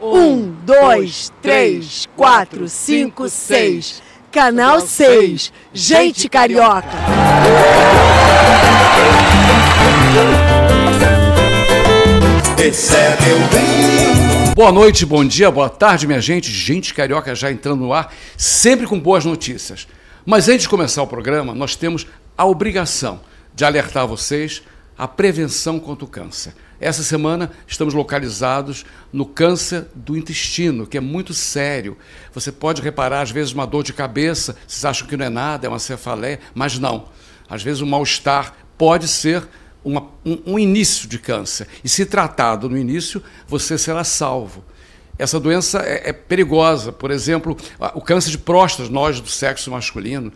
Um, dois, três, quatro, cinco, seis. Canal 6, Gente Carioca. Boa noite, bom dia, boa tarde, minha gente. Gente Carioca já entrando no ar, sempre com boas notícias. Mas antes de começar o programa, nós temos a obrigação de alertar vocês a prevenção contra o câncer. Essa semana estamos localizados no câncer do intestino, que é muito sério. Você pode reparar, às vezes, uma dor de cabeça, vocês acham que não é nada, é uma cefaleia, mas não. Às vezes, um mal-estar pode ser uma, um, um início de câncer. E se tratado no início, você será salvo essa doença é, é perigosa. Por exemplo, o câncer de próstata, nós do sexo masculino,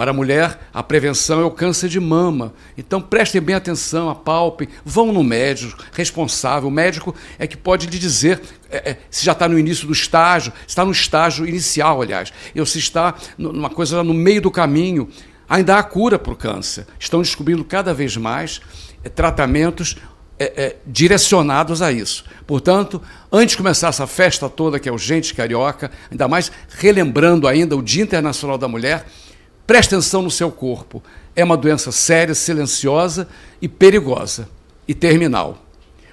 para a mulher, a prevenção é o câncer de mama. Então prestem bem atenção, apalpem, vão no médico responsável. O médico é que pode lhe dizer é, é, se já está no início do estágio, está no estágio inicial, aliás, ou se está numa coisa no meio do caminho. Ainda há cura para o câncer. Estão descobrindo cada vez mais é, tratamentos é, é, direcionados a isso. Portanto, antes de começar essa festa toda que é o Gente Carioca, ainda mais relembrando ainda o Dia Internacional da Mulher, Preste atenção no seu corpo. É uma doença séria, silenciosa e perigosa e terminal.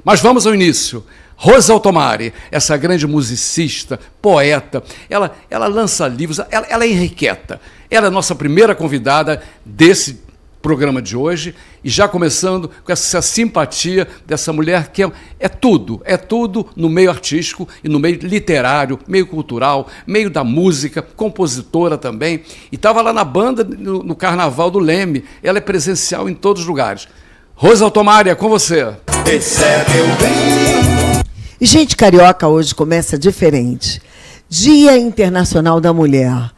Mas vamos ao início. Rosa Altomari, essa grande musicista, poeta, ela, ela lança livros, ela, ela é enriqueta. Ela é nossa primeira convidada desse programa de hoje e já começando com essa simpatia dessa mulher que é, é, tudo, é tudo no meio artístico e no meio literário, meio cultural, meio da música, compositora também. E estava lá na banda no, no, Carnaval do Leme, ela é presencial em todos os lugares. Rosa Altomária, é com você. Esse é meu bem. Gente, carioca hoje começa diferente. Dia Internacional da Mulher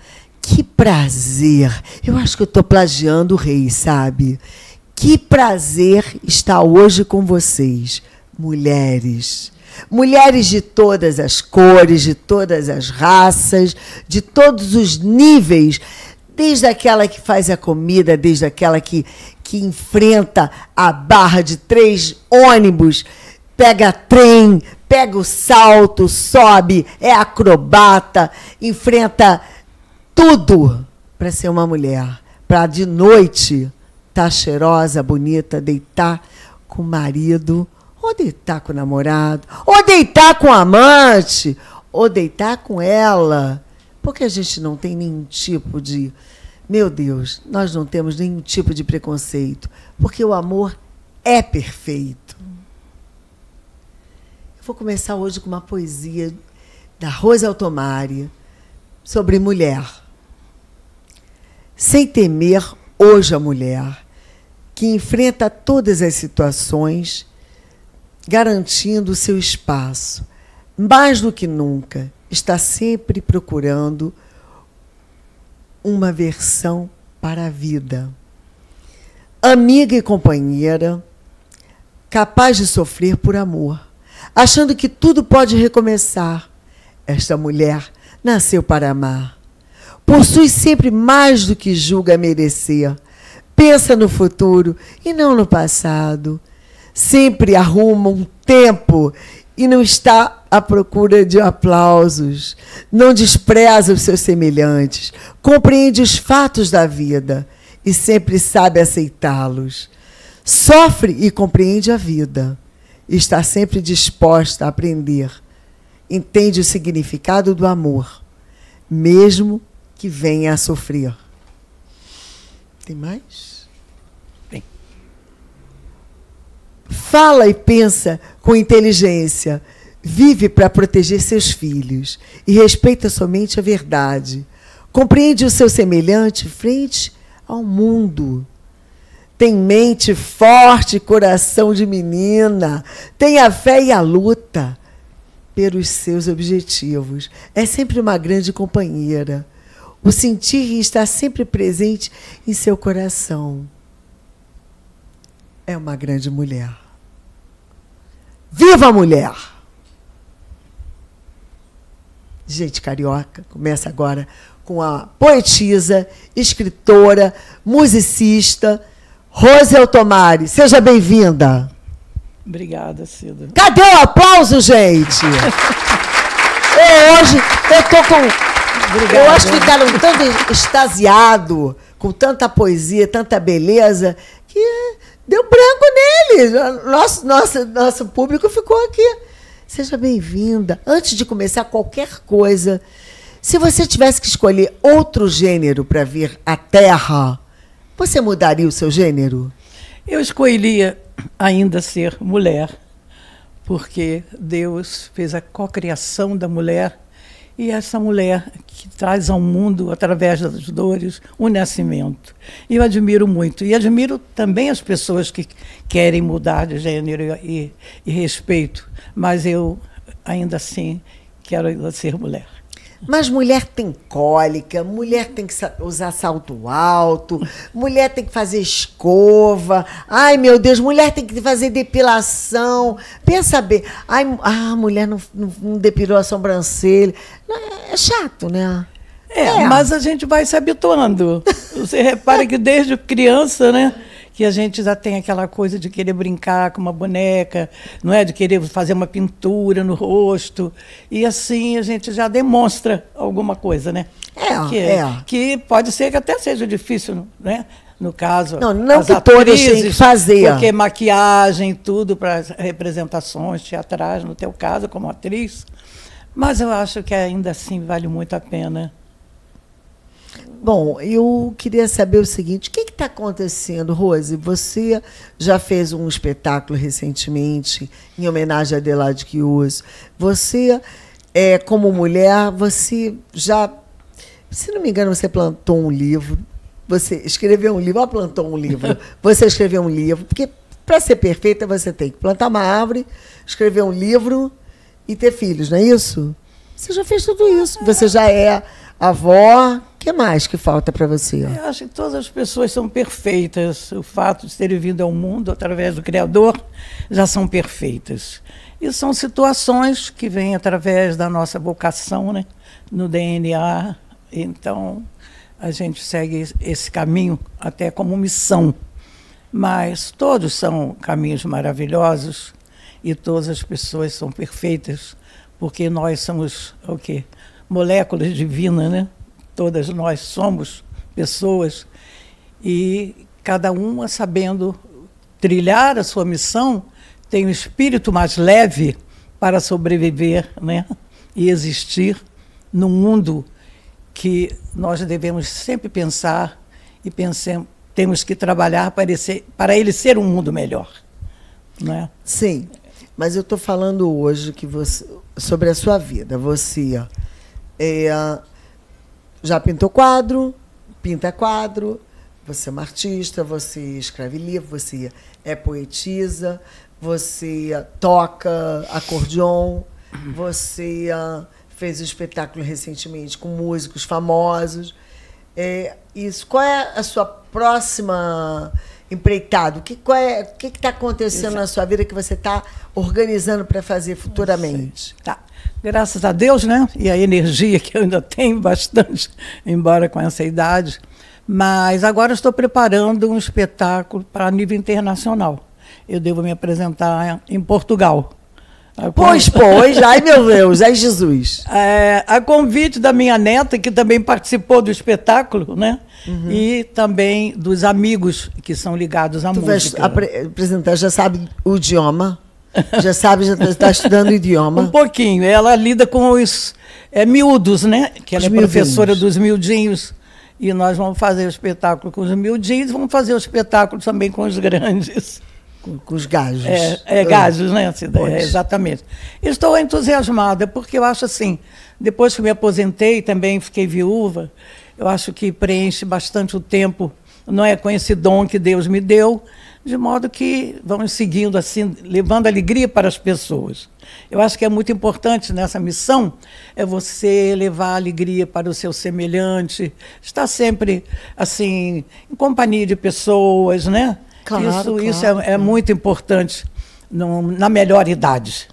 que prazer! Eu acho que eu estou plagiando o rei, sabe? Que prazer estar hoje com vocês, mulheres. Mulheres de todas as cores, de todas as raças, de todos os níveis, desde aquela que faz a comida, desde aquela que, que enfrenta a barra de três ônibus, pega trem, pega o salto, sobe, é acrobata, enfrenta tudo para ser uma mulher, para de noite estar tá cheirosa, bonita, deitar com o marido, ou deitar com o namorado, ou deitar com o amante, ou deitar com ela. Porque a gente não tem nenhum tipo de. Meu Deus, nós não temos nenhum tipo de preconceito. Porque o amor é perfeito. Eu vou começar hoje com uma poesia da Rosa Altomari sobre mulher sem temer hoje a mulher, que enfrenta todas as situações, garantindo o seu espaço. Mais do que nunca, está sempre procurando uma versão para a vida. Amiga e companheira, capaz de sofrer por amor, achando que tudo pode recomeçar. Esta mulher nasceu para amar. Possui sempre mais do que julga merecer. Pensa no futuro e não no passado. Sempre arruma um tempo e não está à procura de aplausos. Não despreza os seus semelhantes. Compreende os fatos da vida e sempre sabe aceitá-los. Sofre e compreende a vida. Está sempre disposta a aprender. Entende o significado do amor, mesmo que venha a sofrer. Tem mais? Tem. Fala e pensa com inteligência. Vive para proteger seus filhos e respeita somente a verdade. Compreende o seu semelhante frente ao mundo. Tem mente forte, coração de menina. Tem a fé e a luta pelos seus objetivos. É sempre uma grande companheira o sentir está sempre presente em seu coração. É uma grande mulher. Viva a mulher! Gente carioca, começa agora com a poetisa, escritora, musicista, Rosel Tomari. Seja bem-vinda. Obrigada, Cida. Cadê o aplauso, gente? eu é hoje eu tô com Obrigada. Eu acho que ficaram é tão extasiado, com tanta poesia, tanta beleza, que deu branco neles. Nosso, nosso, nosso público ficou aqui. Seja bem-vinda. Antes de começar qualquer coisa, se você tivesse que escolher outro gênero para vir à Terra, você mudaria o seu gênero? Eu escolheria ainda ser mulher, porque Deus fez a cocriação da mulher e essa mulher que traz ao mundo, através das dores, o nascimento. E eu admiro muito. E admiro também as pessoas que querem mudar de gênero e, e respeito, mas eu, ainda assim, quero ser mulher. Mas mulher tem cólica, mulher tem que usar salto alto, mulher tem que fazer escova. Ai, meu Deus, mulher tem que fazer depilação. Pensa bem. Ai, ah, mulher não, não, não depilou a sobrancelha. É chato, né? É, é, mas a gente vai se habituando. Você repara que desde criança, né? que a gente já tem aquela coisa de querer brincar com uma boneca, não é? De querer fazer uma pintura no rosto. E assim a gente já demonstra alguma coisa, né? É, que, é. que pode ser que até seja difícil, né? no caso. Não, não que atrizes, todas têm que fazer. Porque maquiagem, tudo para representações teatrais, no teu caso, como atriz. Mas eu acho que ainda assim vale muito a pena Bom, eu queria saber o seguinte: o que está acontecendo, Rose? Você já fez um espetáculo recentemente em homenagem a Adelaide Quioso. Você, é, como mulher, você já. Se não me engano, você plantou um livro. Você escreveu um livro, ó, plantou um livro. Você escreveu um livro, porque para ser perfeita você tem que plantar uma árvore, escrever um livro e ter filhos, não é isso? Você já fez tudo isso. Você já é avó. O que mais que falta para você? Eu acho que todas as pessoas são perfeitas. O fato de terem vindo ao mundo através do Criador já são perfeitas. E são situações que vêm através da nossa vocação, né? no DNA. Então, a gente segue esse caminho até como missão. Mas todos são caminhos maravilhosos e todas as pessoas são perfeitas, porque nós somos o quê? moléculas divinas, né? Todas nós somos pessoas e cada uma sabendo trilhar a sua missão tem um espírito mais leve para sobreviver, né? E existir no mundo que nós devemos sempre pensar e pensem, temos que trabalhar para ele ser, para ele ser um mundo melhor. Né? Sim, mas eu estou falando hoje que você, sobre a sua vida. Você é, já pintou quadro, pinta quadro, você é uma artista, você escreve livro, você é poetisa, você toca acordeon, você ah, fez um espetáculo recentemente com músicos famosos. É, isso. Qual é a sua próxima empreitada? O que está é, que que tá acontecendo Exato. na sua vida que você está organizando para fazer futuramente? Tá graças a Deus, né? E a energia que eu ainda tenho bastante, embora com essa idade. Mas agora estou preparando um espetáculo para nível internacional. Eu devo me apresentar em Portugal. pois, pois, ai meu Deus, ai é Jesus. É, a convite da minha neta, que também participou do espetáculo, né? Uhum. E também dos amigos que são ligados à tu música. Vais apre apresentar, já sabe o idioma? Já sabe, já está estudando idioma. Um pouquinho. Ela lida com os é, miúdos, né? Que ela os é miudinhos. professora dos miudinhos. E nós vamos fazer o espetáculo com os miudinhos, vamos fazer o espetáculo também com os grandes. Com, com os gajos. É, é ah. gajos, né, Cida? É, exatamente. Estou entusiasmada, porque eu acho assim, depois que me aposentei, também fiquei viúva, eu acho que preenche bastante o tempo, não é? Com esse dom que Deus me deu de modo que vamos seguindo assim, levando alegria para as pessoas. Eu acho que é muito importante nessa missão é você levar alegria para o seu semelhante, estar sempre assim em companhia de pessoas, né? Claro, isso, claro. isso é, é muito importante no, na melhor idade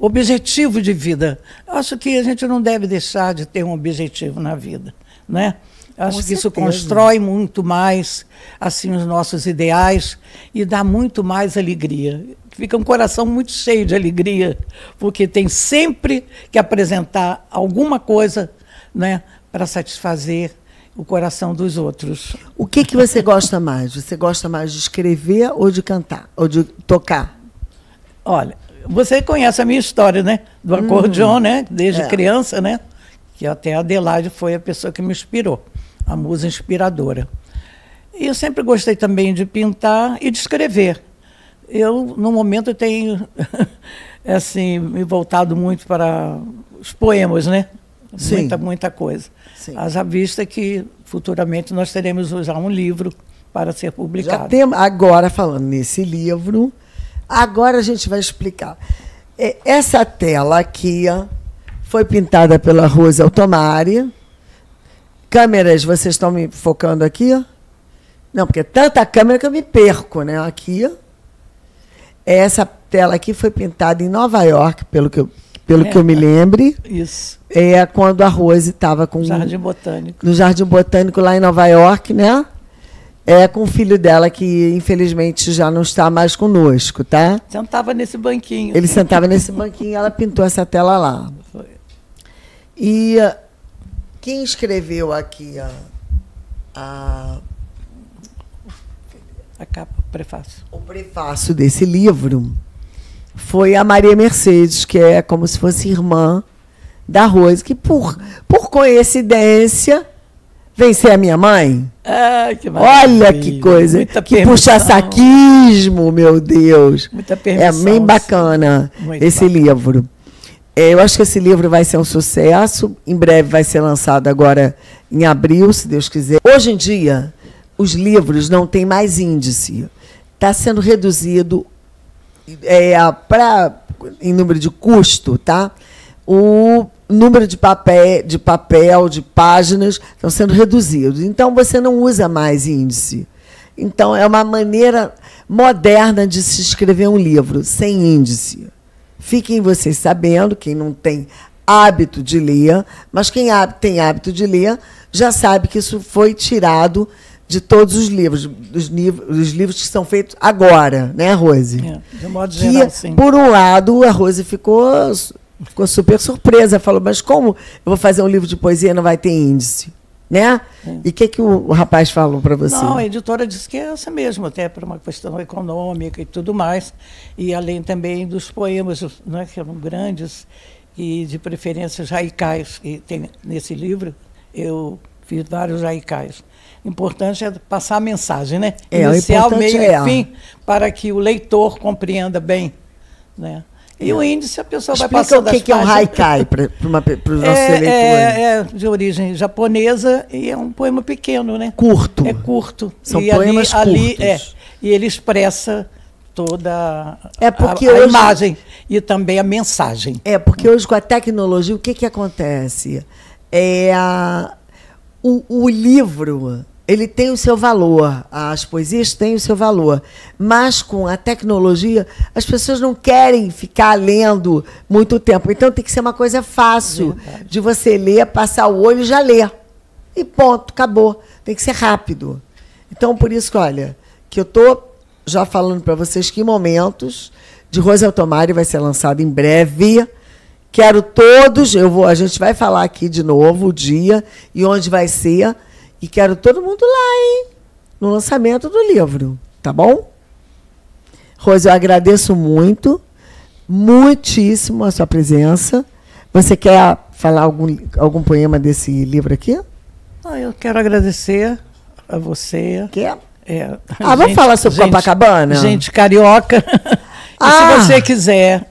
objetivo de vida. Acho que a gente não deve deixar de ter um objetivo na vida, né? Acho que isso constrói muito mais assim os nossos ideais e dá muito mais alegria. Fica um coração muito cheio de alegria, porque tem sempre que apresentar alguma coisa, né, para satisfazer o coração dos outros. O que que você gosta mais? Você gosta mais de escrever ou de cantar ou de tocar? Olha, você conhece a minha história, né? Do hum. acordeon, hum, né? Desde é. criança, né? Que até a Adelaide foi a pessoa que me inspirou a musa inspiradora. E eu sempre gostei também de pintar e de escrever. Eu, no momento, tenho assim, me voltado muito para os poemas, né? Sim. Muita, muita coisa. Sim. Haja vista que futuramente nós teremos usar um livro para ser publicado. Já tem, agora, falando nesse livro, agora a gente vai explicar. É, essa tela aqui foi pintada pela Rosa Altomari Câmeras, vocês estão me focando aqui? Não, porque é tanta câmera que eu me perco, né? Aqui. Essa tela aqui foi pintada em Nova York, pelo que eu, pelo é, que eu me é. lembre. Isso. É quando a Rose estava com. Jardim Botânico. No Jardim Botânico, lá em Nova York, né? É com o filho dela, que infelizmente já não está mais conosco, tá? Sentava nesse banquinho. Ele sentava nesse banquinho e ela pintou essa tela lá. Foi. E quem escreveu aqui a, a, a capa, o prefácio. O prefácio desse livro foi a Maria Mercedes, que é como se fosse irmã da Rose, que por, por coincidência vem ser a minha mãe. Ah, que Olha que coisa. Muita que puxa-saquismo, meu Deus. Muita permissão. É bem bacana Muito esse bacana. livro. É, eu acho que esse livro vai ser um sucesso. Em breve vai ser lançado agora em abril, se Deus quiser. Hoje em dia, os livros não têm mais índice. Está sendo reduzido é, pra, em número de custo, tá? O número de papel, de papel, de páginas estão sendo reduzidos. Então você não usa mais índice. Então é uma maneira moderna de se escrever um livro sem índice. Fiquem vocês sabendo, quem não tem hábito de ler, mas quem tem hábito de ler já sabe que isso foi tirado de todos os livros, dos, dos livros que são feitos agora, né, Rose? É, de modo que, geral, sim. Por um lado, a Rose ficou, ficou super surpresa, falou, mas como eu vou fazer um livro de poesia e não vai ter índice? né? É. E o que, que o rapaz falou para você? Não, a editora disse que é essa mesmo, até por uma questão econômica e tudo mais, e além também dos poemas, né, que eram grandes, e de preferência jaicais, que tem nesse livro, eu fiz vários jaicais. Importante é passar a mensagem, né? É, Inicial, meio é. e fim, para que o leitor compreenda bem, né? E o índice, a pessoa Explica vai passando o que, que é um haikai para os nossos é, é, é, de origem japonesa e é um poema pequeno, né? Curto. É curto. São e poemas ali, curtos. Ali, é, e ele expressa toda é porque a, a hoje, imagem e também a mensagem. É, porque hoje com a tecnologia, o que, que acontece? É a, o, o livro ele tem o seu valor, as poesias têm o seu valor, mas com a tecnologia as pessoas não querem ficar lendo muito tempo. Então tem que ser uma coisa fácil Verdade. de você ler, passar o olho e já ler. E ponto, acabou. Tem que ser rápido. Então por isso que olha, que eu tô já falando para vocês que momentos de Rosa Tomari vai ser lançado em breve. Quero todos, eu vou, a gente vai falar aqui de novo o dia e onde vai ser e quero todo mundo lá, hein? No lançamento do livro, tá bom? Rose, eu agradeço muito, muitíssimo a sua presença. Você quer falar algum, algum poema desse livro aqui? Ah, eu quero agradecer a você. Quer? É, ah, gente, vamos falar sobre gente, Copacabana? Gente carioca. Ah. se você quiser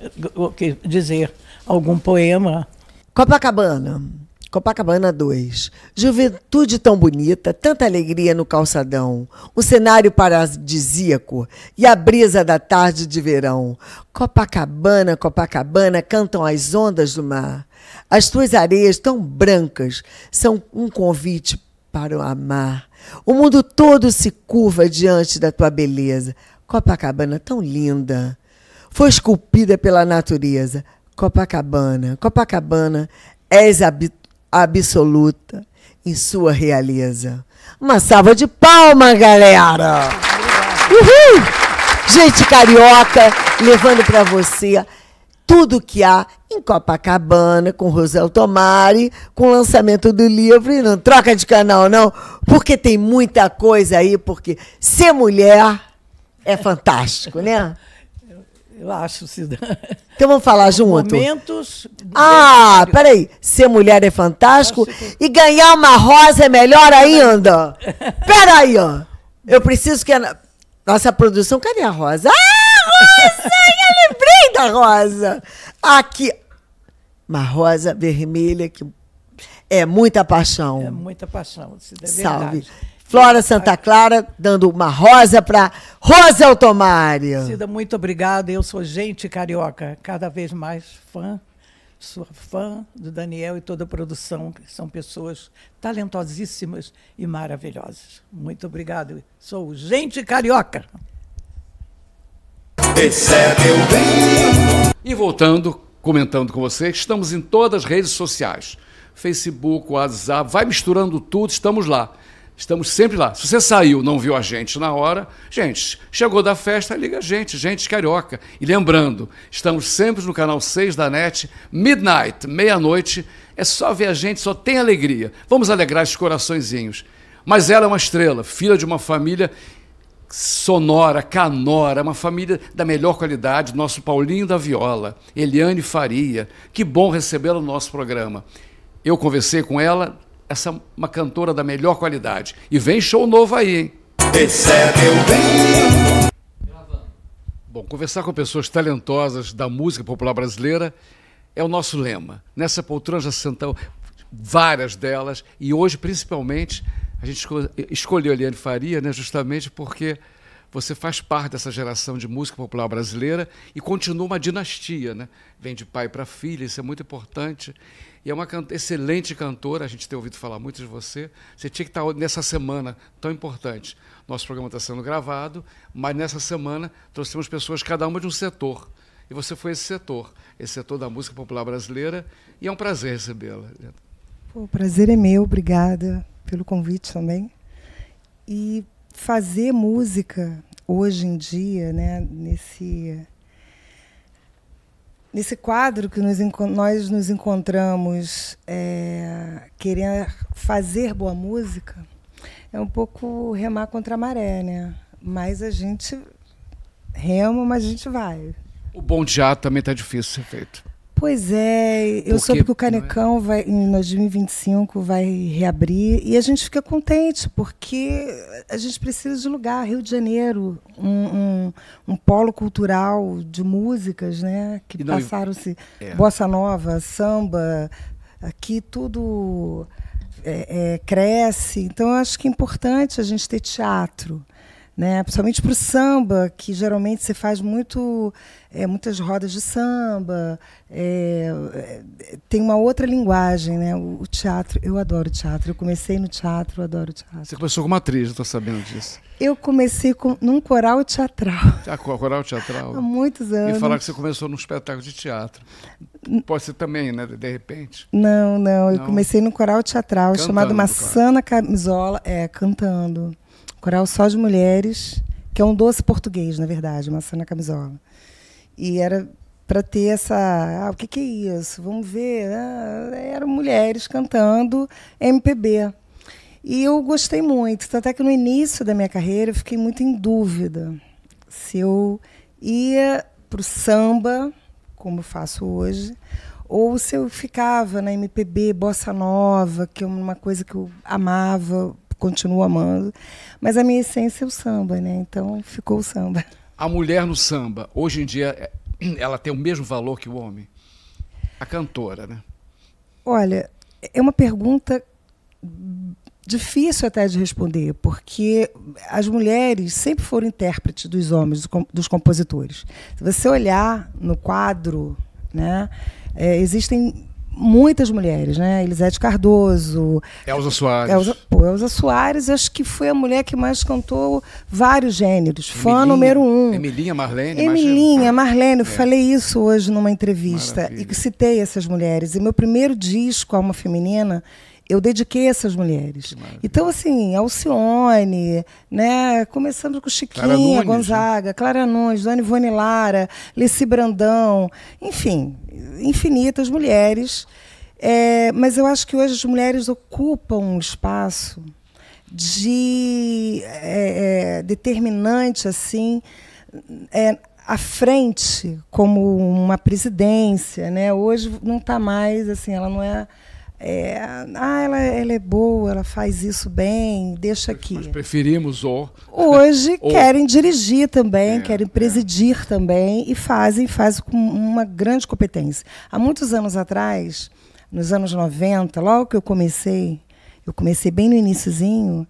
dizer algum poema. Copacabana. Copacabana 2. Juventude tão bonita, tanta alegria no calçadão, um cenário paradisíaco e a brisa da tarde de verão. Copacabana, Copacabana, cantam as ondas do mar. As tuas areias tão brancas são um convite para o amar. O mundo todo se curva diante da tua beleza. Copacabana tão linda. Foi esculpida pela natureza. Copacabana, Copacabana, és habitual absoluta em sua realeza. Uma salva de palma, galera! Uhul! Gente carioca, levando para você tudo que há em Copacabana, com Rosel Tomari, com o lançamento do livro. E não troca de canal, não, porque tem muita coisa aí, porque ser mulher é fantástico, né? Eu acho, Cidã. Então vamos falar junto. Momentos. Ah, de... peraí. Ser mulher é fantástico que... e ganhar uma rosa é melhor ainda. peraí, ó. Eu preciso que a nossa produção. Cadê a rosa? Ah, rosa! Eu lembrei da rosa. Aqui. Uma rosa vermelha que é muita paixão. É muita paixão. Cidã, é Salve. Verdade. Flora Santa Clara, dando uma rosa para Rosa Altomário. Cida, muito obrigada. Eu sou gente carioca, cada vez mais fã, sou fã do Daniel e toda a produção, que são pessoas talentosíssimas e maravilhosas. Muito obrigado. Sou gente carioca. bem. E voltando, comentando com você, estamos em todas as redes sociais. Facebook, WhatsApp, vai misturando tudo, estamos lá. Estamos sempre lá. Se você saiu, não viu a gente na hora, gente, chegou da festa, liga a gente, gente carioca. E lembrando, estamos sempre no canal 6 da NET, midnight, meia-noite. É só ver a gente, só tem alegria. Vamos alegrar esses coraçõezinhos. Mas ela é uma estrela, filha de uma família sonora, canora, uma família da melhor qualidade, nosso Paulinho da Viola, Eliane Faria. Que bom recebê-la no nosso programa. Eu conversei com ela essa uma cantora da melhor qualidade. E vem show novo aí, hein? É Bom, conversar com pessoas talentosas da música popular brasileira é o nosso lema. Nessa poltrona já sentam várias delas e hoje, principalmente, a gente escolheu, a Eliane Faria, né, justamente porque você faz parte dessa geração de música popular brasileira e continua uma dinastia, né? Vem de pai para filha, isso é muito importante. E é uma can excelente cantora, a gente tem ouvido falar muito de você. Você tinha que estar nessa semana tão importante. Nosso programa está sendo gravado, mas nessa semana trouxemos pessoas, cada uma de um setor. E você foi esse setor, esse setor da música popular brasileira, e é um prazer recebê-la. O prazer é meu, obrigada pelo convite também. E fazer música hoje em dia, né, nesse Nesse quadro que nos, nós nos encontramos é, querer fazer boa música é um pouco remar contra a maré, né? Mas a gente rema, mas a gente vai. O bom dia também está difícil ser feito. Pois é, eu Porque, soube que o é? Canecão vai, em 2025 vai reabrir e a gente fica contente porque a gente precisa de lugar, Rio de Janeiro, um, um um, polo cultural de músicas, né? Que passaram-se é. bossa nova, samba, aqui tudo é, é, cresce. Então, eu acho que é importante a gente ter teatro né? Principalmente para o samba, que geralmente se faz muito, é, muitas rodas de samba, é, é, tem uma outra linguagem, né? O, o, teatro, eu adoro teatro. Eu comecei no teatro, eu adoro teatro. Você começou como atriz, eu estou sabendo disso. Eu comecei com, num coral teatral. Ah, coral teatral. Há muitos anos. E falar que você começou num espetáculo de teatro. Pode ser também, né? De repente. Não, não. não. Eu comecei num coral teatral cantando, chamado Massana Camisola, é, cantando coral só de mulheres, que é um doce português, na verdade, maçã na camisola. E era para ter essa. Ah, o que, que é isso? Vamos ver. Ah, eram mulheres cantando MPB. E eu gostei muito. até que no início da minha carreira eu fiquei muito em dúvida se eu ia para o samba, como faço hoje, ou se eu ficava na MPB bossa nova, que é uma coisa que eu amava, continuo amando. Mas a minha essência é o samba, né? Então ficou o samba. A mulher no samba, hoje em dia, é, ela tem o mesmo valor que o homem? A cantora, né? Olha, é uma pergunta difícil até de responder, porque as mulheres sempre foram intérpretes dos homens, dos compositores. Se você olhar no quadro, né, é, existem muitas mulheres, né? Elisete Cardoso. Elza Soares. Elza, pô, Elza Soares, acho que foi a mulher que mais cantou vários gêneros. Emilinha, fã número um. Emilinha, Marlene. Emilinha, Marlene. Eu é. falei isso hoje numa entrevista Maravilha. e citei essas mulheres. E meu primeiro disco, Alma Feminina, eu dediquei essas mulheres. Então, assim, Alcione, né? Começando com Chiquinha, Nunes, né? Gonzaga, né? Clara Nunes, Dona Ivone Lara, Leci Brandão, enfim, infinitas mulheres. É, mas eu acho que hoje as mulheres ocupam um espaço de é, é, determinante, assim, é, à frente, como uma presidência, né? Hoje não está mais, assim, ela não é é, ah, ela, ela é boa, ela faz isso bem, deixa aqui. Nós preferimos o. Hoje o... querem dirigir também, é, querem é. presidir é. também e fazem, fazem com uma grande competência. Há muitos anos atrás, nos anos 90, logo que eu comecei, eu comecei bem no iníciozinho,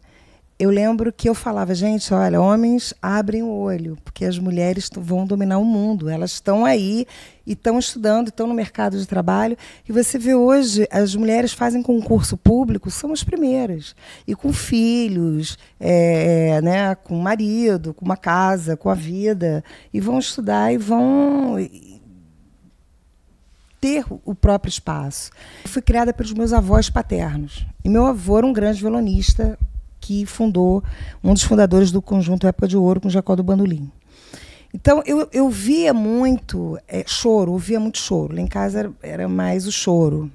eu lembro que eu falava, gente, olha, homens abrem o olho, porque as mulheres vão dominar o mundo. Elas estão aí e estão estudando, estão no mercado de trabalho. E você vê hoje, as mulheres fazem concurso público, são as primeiras. E com filhos, é, né, com marido, com uma casa, com a vida. E vão estudar e vão ter o próprio espaço. Eu fui criada pelos meus avós paternos. E meu avô era um grande violonista, que fundou, um dos fundadores do conjunto Época de Ouro com Jacó do Bandolim. Então, eu, eu via muito é, choro, ouvia muito choro. Lá em casa era, era, mais o choro.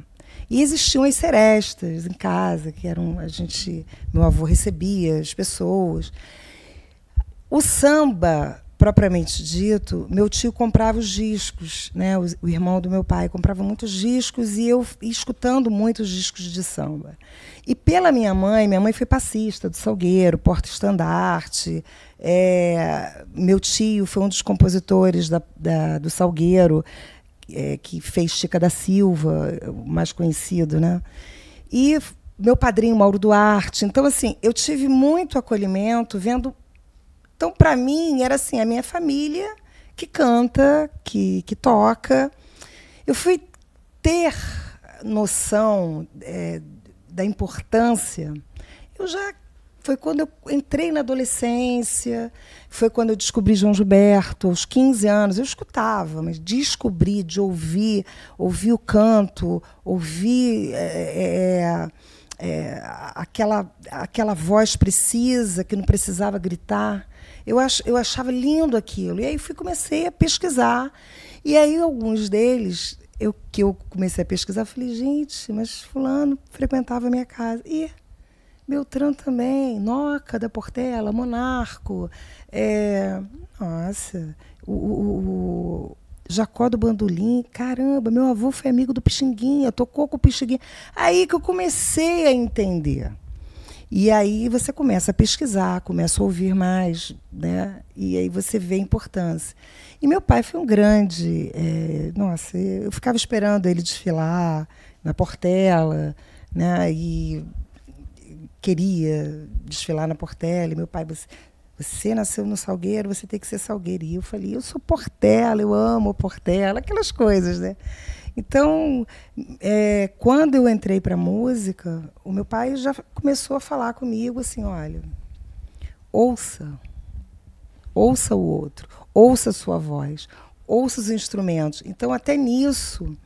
E existiam as serestas em casa, que eram a gente, meu avô recebia as pessoas. O samba propriamente dito, meu tio comprava os discos, né? O, o, irmão do meu pai comprava muitos discos e eu escutando muitos discos de samba. E pela minha mãe, minha mãe foi passista do Salgueiro, Porta Estandarte. É, meu tio foi um dos compositores da, da, do Salgueiro, é, que fez Chica da Silva, o mais conhecido, né? E meu padrinho Mauro Duarte. Então, assim, eu tive muito acolhimento vendo então, para mim, era assim, a minha família que canta, que, que toca. Eu fui ter noção é, da importância, eu já foi quando eu entrei na adolescência, foi quando eu descobri João Gilberto, aos 15 anos. Eu escutava, mas descobri, de ouvir, ouvir o canto, ouvir é, é, é, é aquela, aquela voz precisa, que não precisava gritar. Eu, ach, eu achava lindo aquilo. E aí fui, comecei a pesquisar. E aí alguns deles, eu, que eu comecei a pesquisar, falei, gente, mas fulano frequentava a minha casa. E Beltrão também, Noca da Portela, Monarco. É, nossa, o, o, o Jacó do Bandolim, caramba, meu avô foi amigo do Pixinguinha, tocou com o Pixinguinha. Aí que eu comecei a entender. E aí você começa a pesquisar, começa a ouvir mais, né? E aí você vê a importância. E meu pai foi um grande, é, nossa, eu ficava esperando ele desfilar na Portela, né? E queria desfilar na Portela. E meu pai, você, você nasceu no Salgueiro, você tem que ser Salgueiro. E eu falei, eu sou Portela, eu amo Portela, aquelas coisas, né? Então, é, quando eu entrei para música, o meu pai já começou a falar comigo assim, olha, ouça, ouça o outro, ouça a sua voz, ouça os instrumentos. Então, até nisso,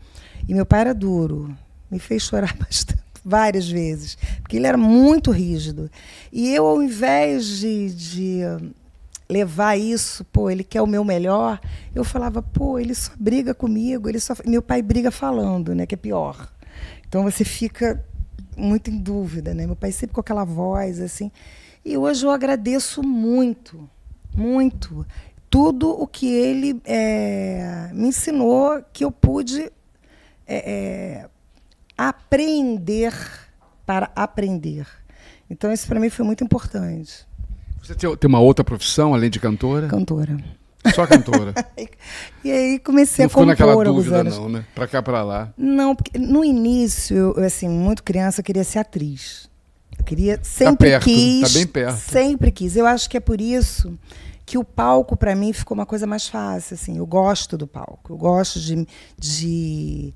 e meu pai era duro, me fez chorar bastante, várias vezes, porque ele era muito rígido. E eu, ao invés de, de levar isso, pô, ele quer o meu melhor, eu falava, pô, ele só briga comigo, ele só. Meu pai briga falando, né? Que é pior. Então você fica muito em dúvida, né? Meu pai sempre com aquela voz, assim. E hoje eu agradeço muito, muito. Tudo o que ele é, me ensinou que eu pude é, é, aprender para aprender. Então, isso para mim foi muito importante. Você tem uma outra profissão além de cantora? Cantora. Só cantora. e aí comecei não a compor naquela dúvida, anos. não, né? Pra cá, pra lá. Não, porque no início, eu, assim, muito criança, eu queria ser atriz. Eu queria, tá sempre tá perto, quis. Tá bem perto. Sempre quis. Eu acho que é por isso que o palco, para mim, ficou uma coisa mais fácil, assim. Eu gosto do palco. Eu gosto de... de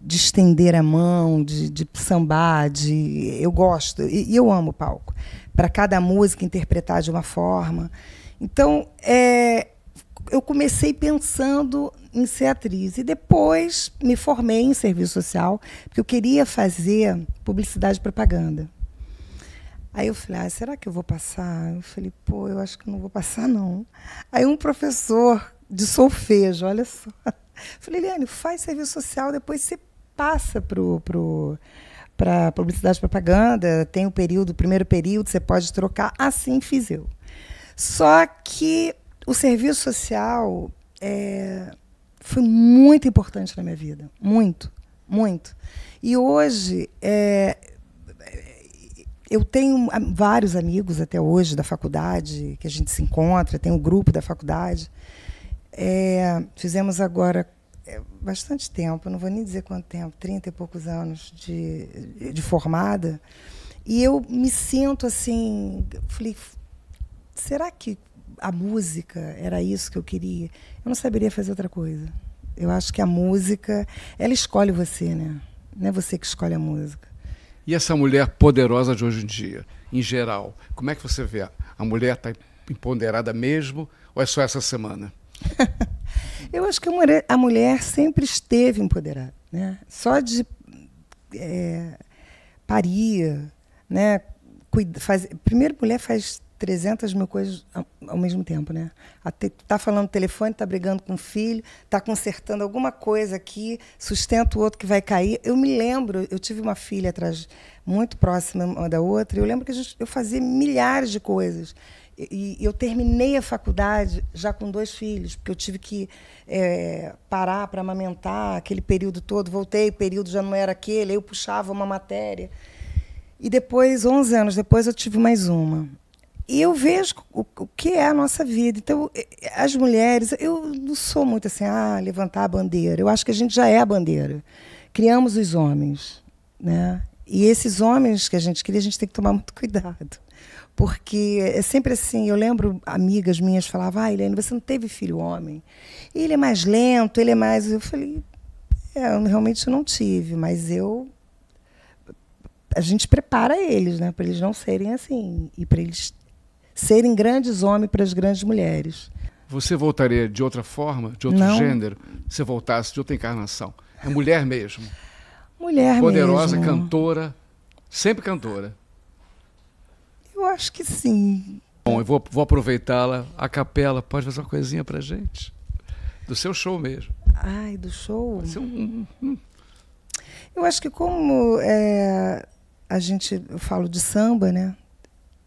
de estender a mão, de, de sambar, de eu gosto e, e eu amo o palco. Para cada música interpretar de uma forma. Então, é, eu comecei pensando em ser atriz e depois me formei em serviço social porque eu queria fazer publicidade e propaganda. Aí eu falei, ah, será que eu vou passar? Eu falei, pô, eu acho que não vou passar não. Aí um professor de solfejo, olha só, eu falei, Eliane, faz serviço social, depois você passa para pro, pra publicidade e propaganda, tem o período, o primeiro período, você pode trocar, assim fiz eu. Só que o serviço social é, foi muito importante na minha vida, muito, muito. E hoje é, é eu tenho vários amigos até hoje da faculdade, que a gente se encontra, tem um grupo da faculdade. É, fizemos agora é bastante tempo, não vou nem dizer quanto tempo, 30 e poucos anos de, de formada, e eu me sinto assim, falei, será que a música era isso que eu queria? Eu não saberia fazer outra coisa. Eu acho que a música, ela escolhe você, né? Não é você que escolhe a música. E essa mulher poderosa de hoje em dia, em geral, como é que você vê? A mulher está empoderada mesmo ou é só essa semana? Eu acho que a mulher, a mulher sempre esteve empoderada. Né? Só de é, parir, né? Cuida, faz, primeiro, mulher faz 300 mil coisas ao, ao mesmo tempo, né? Até, tá falando no telefone, tá brigando com o filho, tá consertando alguma coisa aqui, sustenta o outro que vai cair. Eu me lembro, eu tive uma filha atrás muito próxima uma da outra, e eu lembro que gente, eu fazia milhares de coisas. E eu terminei a faculdade já com dois filhos, porque eu tive que é, parar para amamentar aquele período todo. Voltei, o período já não era aquele, eu puxava uma matéria. E depois, 11 anos depois, eu tive mais uma. E eu vejo o, o que é a nossa vida. Então, é, é, as mulheres, eu não sou muito assim, ah, levantar a bandeira. Eu acho que a gente já é a bandeira. Criamos os homens, né? E esses homens que a gente queria, a gente tem que tomar muito cuidado. Porque é sempre assim, eu lembro amigas minhas falavam, ah, Helene, você não teve filho homem? Ele é mais lento, ele é mais. Eu falei, é, eu realmente não tive, mas eu. A gente prepara eles, né? Para eles não serem assim. E para eles serem grandes homens para as grandes mulheres. Você voltaria de outra forma, de outro não. gênero, se voltasse de outra encarnação? É mulher mesmo? Mulher Poderosa, mesmo. cantora, sempre cantora. Eu acho que sim. Bom, eu vou, vou aproveitá-la. A capela, pode fazer uma coisinha pra gente? Do seu show mesmo. Ai, do show? Um, ser um. Eu acho que como é, a gente, eu falo de samba, né?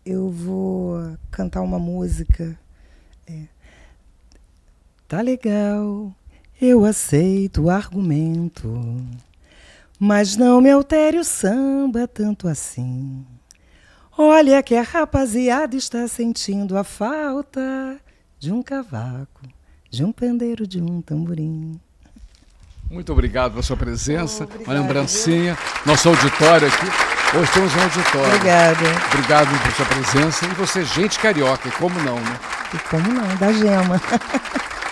Eu vou cantar uma música. É. Tá legal, eu aceito o argumento. Mas não me altere o samba tanto assim. Olha que a rapaziada está sentindo a falta de um cavaco, de um pandeiro, de um tamborim. Muito obrigado pela sua presença, oh, Obrigada. uma lembrancinha, nosso auditório aqui. Hoje temos um auditório. Obrigada. Obrigado por sua presença. E você, gente carioca, e como não, né? E como não, da gema.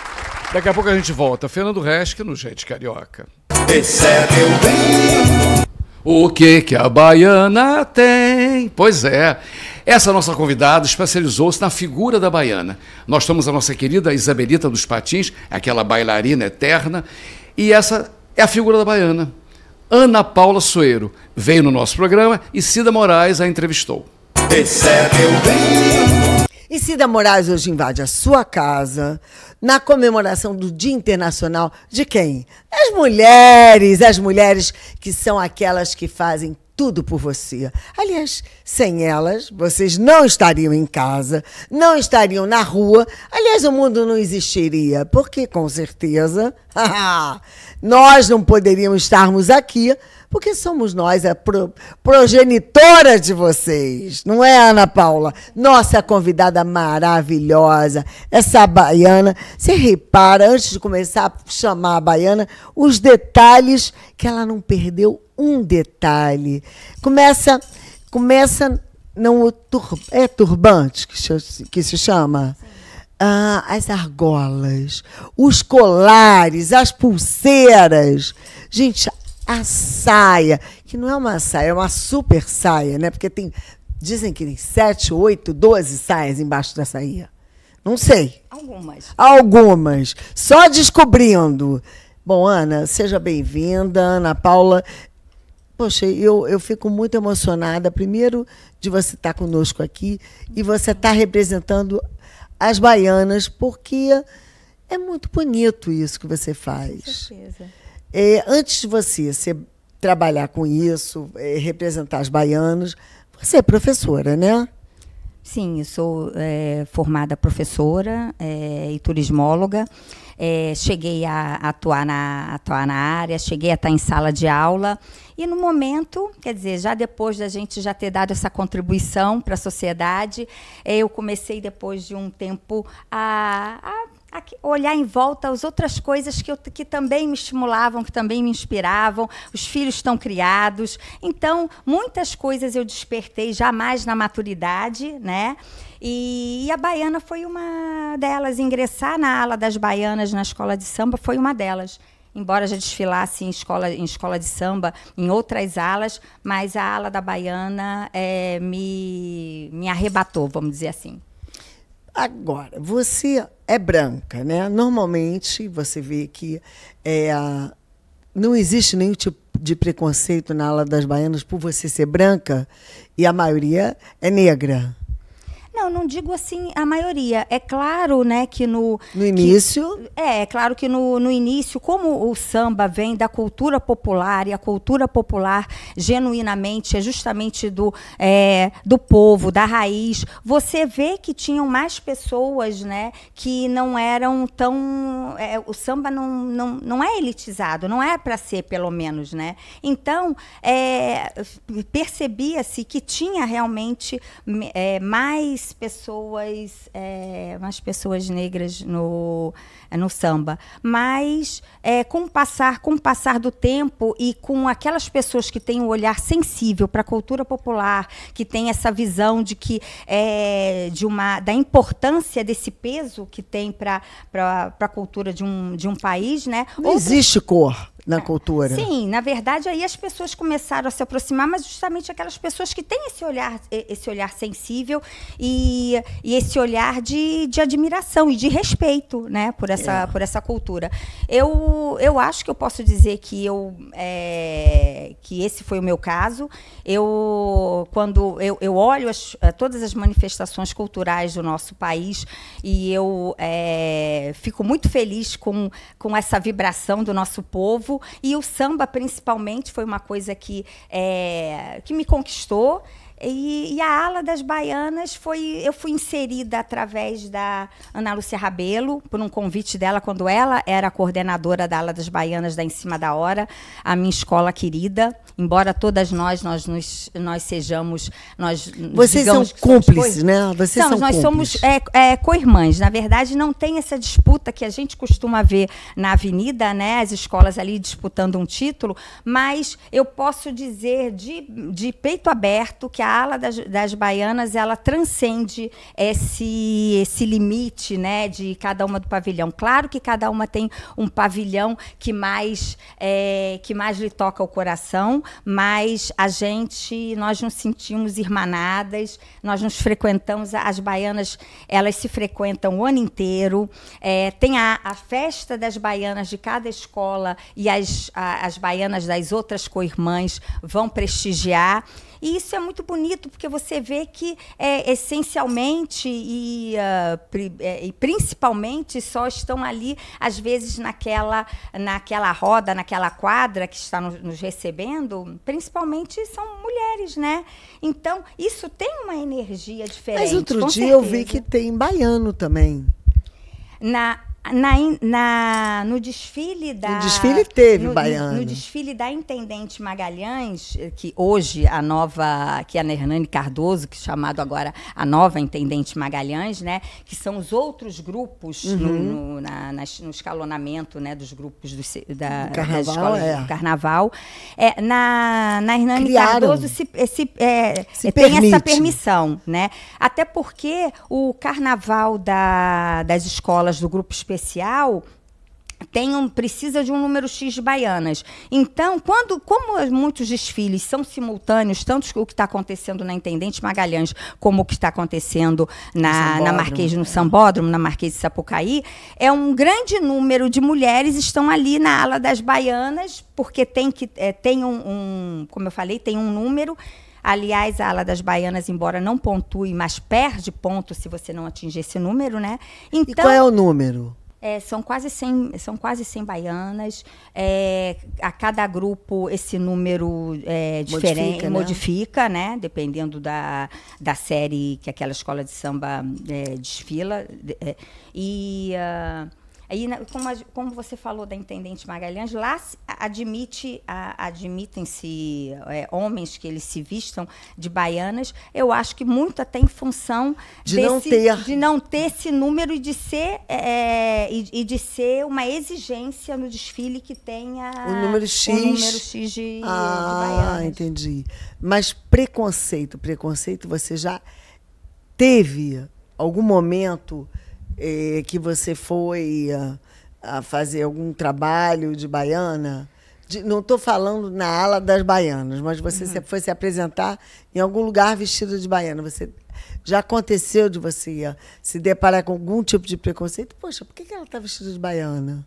Daqui a pouco a gente volta. Fernando Resch no Gente Carioca. Esse é meu bem. O que que a baiana tem? Pois é. Essa nossa convidada especializou-se na figura da baiana. Nós temos a nossa querida Isabelita dos Patins, aquela bailarina eterna, e essa é a figura da baiana. Ana Paula Soeiro veio no nosso programa e Cida Moraes a entrevistou. Esse é meu bem. E Cida Moraes hoje invade a sua casa na comemoração do Dia Internacional de quem? As mulheres, as mulheres que são aquelas que fazem tudo por você. Aliás, sem elas, vocês não estariam em casa, não estariam na rua. Aliás, o mundo não existiria, porque com certeza nós não poderíamos estarmos aqui porque somos nós é a pro, progenitora de vocês, não é, Ana Paula? Nossa convidada maravilhosa, essa baiana. Você repara, antes de começar a chamar a baiana, os detalhes que ela não perdeu um detalhe. Começa, começa não o tur, é turbante que, se, que se chama. Ah, as argolas, os colares, as pulseiras. Gente, a saia, que não é uma saia, é uma super saia, né? Porque tem, dizem que tem 7, 8, 12 saias embaixo da saia. Não sei. Algumas. Algumas. Só descobrindo. Bom, Ana, seja bem-vinda. Ana Paula, poxa, eu, eu fico muito emocionada, primeiro, de você estar conosco aqui e você uhum. estar representando as baianas, porque é muito bonito isso que você faz. Com certeza. É, antes de você trabalhar com isso, é, representar os baianos, você é professora, né? Sim, sou é, formada professora é, e turismóloga. É, cheguei a atuar na, atuar na área, cheguei a estar em sala de aula. E no momento, quer dizer, já depois da gente já ter dado essa contribuição para a sociedade, é, eu comecei depois de um tempo a, a olhar em volta as outras coisas que, eu, que também me estimulavam, que também me inspiravam. Os filhos estão criados. Então, muitas coisas eu despertei jamais na maturidade, né? E, a baiana foi uma delas. Ingressar na ala das baianas na escola de samba foi uma delas. Embora já desfilasse em escola, em escola de samba, em outras alas, mas a ala da baiana é, me, me arrebatou, vamos dizer assim. Agora, você é branca, né? Normalmente você vê que é, não existe nenhum tipo de preconceito na ala das baianas por você ser branca e a maioria é negra. Não, não digo assim a maioria. É claro, né, que no. No início. Que, é, é claro que no, no início, como o samba vem da cultura popular e a cultura popular genuinamente é justamente do, é, do povo, da raiz, você vê que tinham mais pessoas, né, que não eram tão. É, o samba não, não, não é elitizado, não é para ser, pelo menos, né? Então, é, percebia-se que tinha realmente é, mais pessoas, é, mais pessoas negras no, é, no samba, mas é, com, passar, com o passar do tempo e com aquelas pessoas que têm um olhar sensível para a cultura popular, que tem essa visão de que é, de uma, da importância desse peso que tem para a cultura de um, de um país, né? Não existe cor na é. cultura. Sim, na verdade aí as pessoas começaram a se aproximar, mas justamente aquelas pessoas que têm esse olhar, esse olhar sensível e, e esse olhar de, de admiração e de respeito, né, por essa, é. por essa cultura. Eu, eu acho que eu posso dizer que eu é, que esse foi o meu caso. Eu quando eu, eu olho as, eh, todas as manifestações culturais do nosso país e eu é, fico muito feliz com, com essa vibração do nosso povo e o samba principalmente foi uma coisa que é, que me conquistou e, e, a ala das baianas foi. Eu fui inserida através da Ana Lúcia Rabelo, por um convite dela, quando ela era coordenadora da ala das baianas da Em Cima da Hora, a minha escola querida. Embora todas nós, nós, nós, nós sejamos. Nós, Vocês são cúmplices, somos, né? Vocês somos, são nós cúmplices. somos é, é, co-irmãs. Na verdade, não tem essa disputa que a gente costuma ver na avenida, né? As escolas ali disputando um título, mas eu posso dizer de, de peito aberto que a sala das, das baianas ela transcende esse, esse limite né, de cada uma do pavilhão. Claro que cada uma tem um pavilhão que mais, é, que mais lhe toca o coração, mas a gente, nós nos sentimos irmanadas, nós nos frequentamos, as baianas elas se frequentam o ano inteiro. É, tem a, a festa das baianas de cada escola e as, a, as baianas das outras co-irmãs vão prestigiar. E isso é muito bonito, porque você vê que é, essencialmente e, uh, pri, é, e principalmente só estão ali, às vezes, naquela, naquela roda, naquela quadra que está nos, nos recebendo, principalmente são mulheres, né? Então, isso tem uma energia diferente. Mas outro dia certeza. eu vi que tem baiano também. Na na, na, no desfile da. No desfile teve, no, Baiana. No, desfile da Intendente Magalhães, eh, que hoje a nova, que é a Hernani Cardoso, que é chamado agora a nova Intendente Magalhães, né? Que são os outros grupos uhum. no, no, na, nas, no escalonamento né, dos grupos do da, carnaval, das escolas é. do carnaval. É, na, na Hernani Criaram. Cardoso se, eh, se, é, se tem permite. essa permissão, né? Até porque o carnaval da, das escolas do grupo especial tem um, precisa de um número X de baianas. Então, quando, como é, muitos desfiles são simultâneos, tanto o que está acontecendo na Intendente Magalhães, como o que está acontecendo na, na Marquês né? no Sambódromo, na Marquês de Sapucaí, é um grande número de mulheres estão ali na ala das baianas, porque tem que é, tem um, um, como eu falei, tem um número Aliás, a ala das baianas, embora não pontue, mas perde ponto se você não atingir esse número, né? Então, e qual então é o número? É, são, quase 100, são quase 100 baianas. É, a cada grupo esse número é diferente, modifica, né? modifica né? Dependendo da, da série que aquela escola de samba é, desfila. É, e. Uh, Aí, né, como, como você falou da intendente Magalhães, lá admite, admitem-se é, homens que eles se vistam de baianas. Eu acho que muito até em função de desse, não ter de não ter esse número e de ser é, é, e, e, de ser uma exigência no desfile que tenha o número X, o número X de, ah, de baianas. Ah, entendi. Mas preconceito, preconceito, você já teve algum momento? É, que você foi a, a, fazer algum trabalho de baiana? De, não estou falando na ala das baianas, mas você uhum. foi se apresentar em algum lugar vestido de baiana. Você já aconteceu de você se deparar com algum tipo de preconceito? Poxa, por que, que ela está vestida de baiana?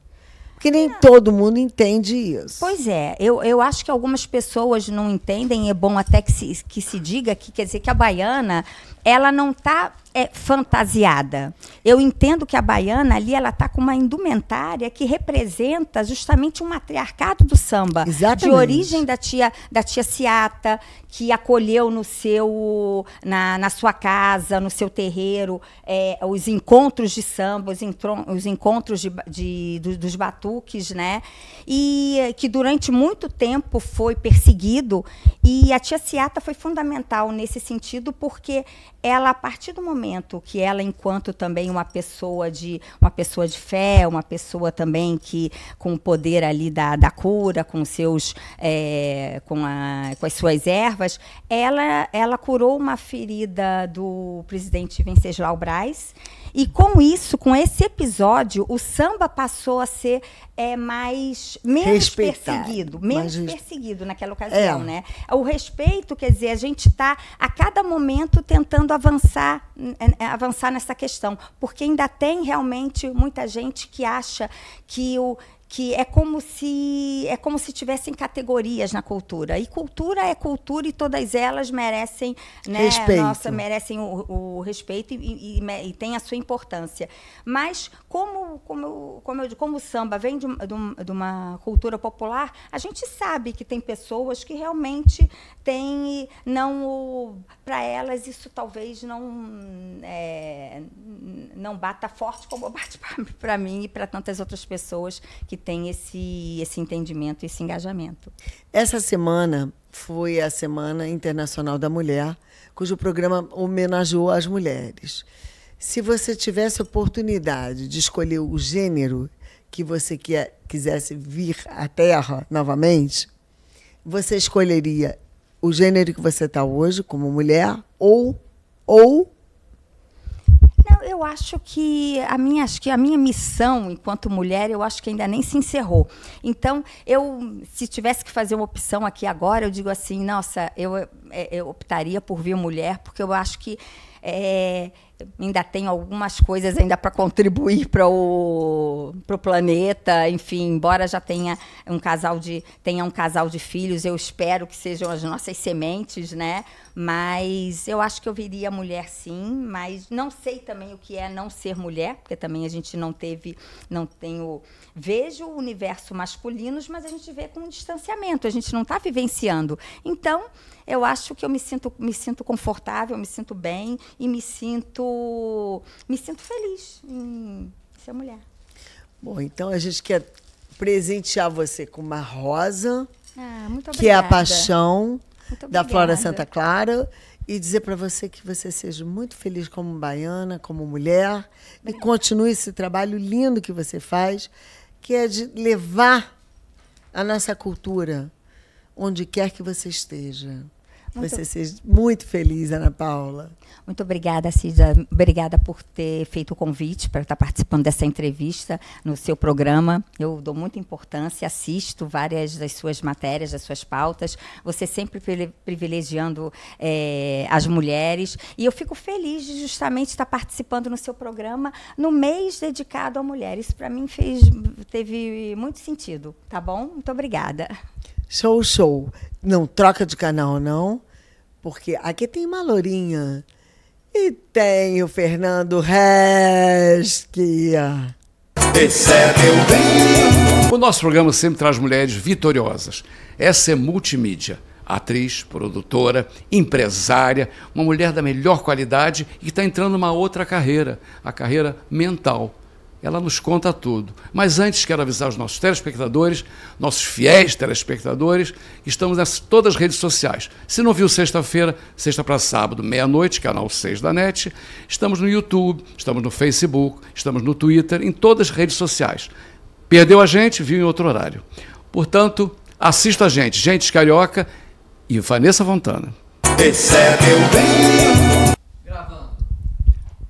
Porque nem ah. todo mundo entende isso. Pois é, eu, eu acho que algumas pessoas não entendem, é bom até que se, que se diga que quer dizer que a baiana ela não está é fantasiada. Eu entendo que a baiana ali ela está com uma indumentária que representa justamente o um matriarcado do samba, Exatamente. de origem da tia da tia Ciata que acolheu no seu na, na sua casa, no seu terreiro, é, os encontros de samba, os, entron, os encontros de, de, de, dos batuques, né? E que durante muito tempo foi perseguido e a tia Ciata foi fundamental nesse sentido porque ela a partir do momento momento que ela, enquanto também uma pessoa de uma pessoa de fé, uma pessoa também que com o poder ali da, da cura, com seus é, com, a, com as suas ervas, ela ela curou uma ferida do presidente Venceslau Braz e com isso, com esse episódio, o samba passou a ser é, mais menos Respeitar, perseguido, menos mas... perseguido naquela ocasião, é. né? O respeito, quer dizer, a gente está a cada momento tentando avançar, é, avançar nessa questão, porque ainda tem realmente muita gente que acha que o que é como se é como se tivessem categorias na cultura e cultura é cultura e todas elas merecem né, respeito. nossa merecem o, o respeito e, e, e, tem a sua importância mas como como como, eu, como o samba vem de, de, de, uma cultura popular a gente sabe que tem pessoas que realmente têm não para elas isso talvez não é, não bata forte como bate para mim e para tantas outras pessoas que têm esse, esse entendimento, esse engajamento. Essa semana foi a Semana Internacional da Mulher, cujo programa homenageou as mulheres. Se você tivesse oportunidade de escolher o gênero que você quer, quisesse vir à Terra novamente, você escolheria o gênero que você está hoje como mulher ou ou eu acho que a minha, acho que a minha missão enquanto mulher, eu acho que ainda nem se encerrou. Então, eu, se tivesse que fazer uma opção aqui agora, eu digo assim, nossa, eu, é, eu optaria por vir mulher, porque eu acho que é, ainda tenho algumas coisas ainda para contribuir para o pro planeta, enfim, embora já tenha um casal de tenha um casal de filhos, eu espero que sejam as nossas sementes, né? Mas eu acho que eu viria mulher sim, mas não sei também o que é não ser mulher, porque também a gente não teve, não tenho vejo o universo masculinos, mas a gente vê com um distanciamento, a gente não está vivenciando. Então, eu acho que eu me sinto, me sinto confortável, me sinto bem e me sinto, me sinto feliz em ser mulher. Bom, então a gente quer presentear você com uma rosa, ah, que é a paixão da Flora Santa Clara e dizer para você que você seja muito feliz como baiana, como mulher, e continue esse trabalho lindo que você faz, que é de levar a nossa cultura onde quer que você esteja você seja muito feliz, Ana Paula. Muito obrigada, Cida. Obrigada por ter feito o convite para estar participando dessa entrevista no seu programa. Eu dou muita importância, assisto várias das suas matérias, das suas pautas. Você sempre privilegiando é, as mulheres. E eu fico feliz de justamente estar participando no seu programa no mês dedicado à mulher. Isso para mim fez, teve muito sentido, tá bom? Muito obrigada. Show, show. Não troca de canal, não, porque aqui tem uma lourinha e tem o Fernando Resquia. O nosso programa sempre traz mulheres vitoriosas. Essa é multimídia. Atriz, produtora, empresária, uma mulher da melhor qualidade e que está entrando numa outra carreira, a carreira mental ela nos conta tudo. Mas antes, quero avisar os nossos telespectadores, nossos fiéis telespectadores, que estamos nas todas as redes sociais. Se não viu sexta-feira, sexta para sábado, meia-noite, canal 6 da NET. Estamos no YouTube, estamos no Facebook, estamos no Twitter, em todas as redes sociais. Perdeu a gente, viu em outro horário. Portanto, assista a gente, Gente Carioca e Vanessa Fontana.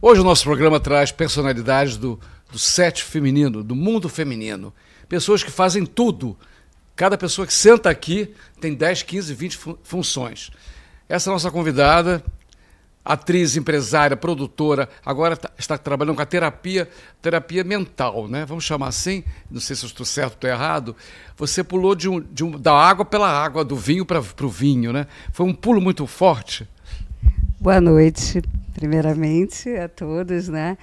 Hoje o nosso programa traz personalidades do do set feminino, do mundo feminino. Pessoas que fazem tudo. Cada pessoa que senta aqui tem 10, 15, 20 funções. Essa é nossa convidada, atriz, empresária, produtora, agora tá, está trabalhando com a terapia, terapia mental, né? Vamos chamar assim, não sei se eu estou certo ou estou errado. Você pulou de um, de um, da água pela água, do vinho para o vinho, né? Foi um pulo muito forte. Boa noite, primeiramente, a todos, né?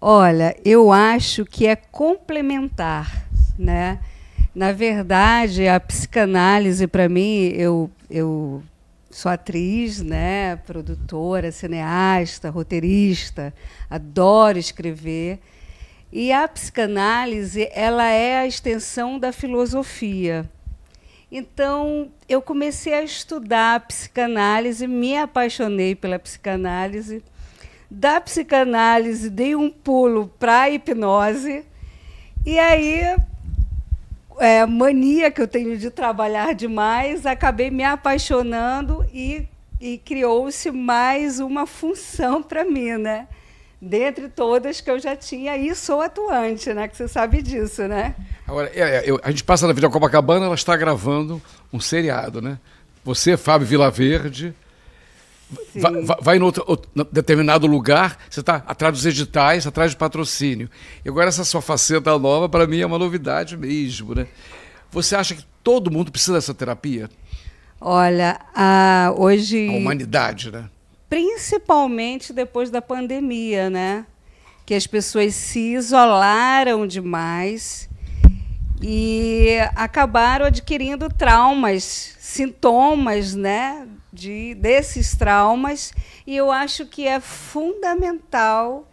Olha, eu acho que é complementar, né? Na verdade, a psicanálise para mim, eu, eu sou atriz, né? Produtora, cineasta, roteirista, adoro escrever. E a psicanálise, ela é a extensão da filosofia. Então, eu comecei a estudar a psicanálise, me apaixonei pela psicanálise da psicanálise dei um pulo para a hipnose. E aí, é, mania que eu tenho de trabalhar demais, acabei me apaixonando e, e criou-se mais uma função para mim, né? dentre todas que eu já tinha e sou atuante, né? Que você sabe disso, né? Agora, é, é, a gente passa na Vila Copacabana, ela está gravando um seriado, né? Você, Fábio Vilaverde, Vai, vai, em outro, outro, determinado lugar, você está atrás dos editais, atrás de patrocínio. E agora essa sua faceta nova, para mim, é uma novidade mesmo. Né? Você acha que todo mundo precisa dessa terapia? Olha, a, hoje. A humanidade, né? Principalmente depois da pandemia, né? Que as pessoas se isolaram demais e acabaram adquirindo traumas, sintomas, né? de, desses traumas, e eu acho que é fundamental